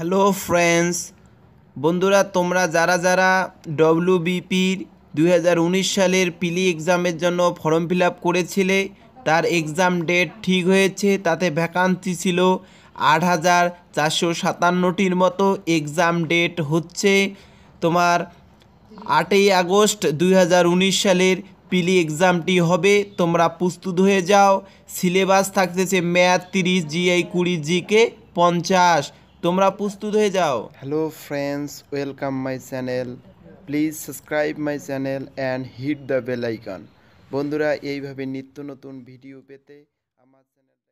hello friends বন্ধুরা তোমরা যারা যারা ডব্লিউবিপির দুই সালের পিলি e এক্সামের জন্য ফর্ম ফিল করেছিলে তার এক্সাম ডেট ঠিক হয়েছে তাতে ভ্যাকান্সি ছিল আট হাজার চারশো সাতান্নটির মতো এক্সাম ডেট হচ্ছে তোমার আটই আগস্ট দুই সালের পিলি এক্সামটি e হবে তোমরা প্রস্তুত হয়ে যাও সিলেবাস থাকতেছে ম্যাথ তিরিশ জিআই কুড়ি জিকে পঞ্চাশ তোমরা প্রস্তুত হয়ে যাও hello friends welcome my channel please subscribe my channel and hit the bell icon বন্ধুরা এইভাবে নিত্য নতুন ভিডিও পেতে আমার চ্যানেল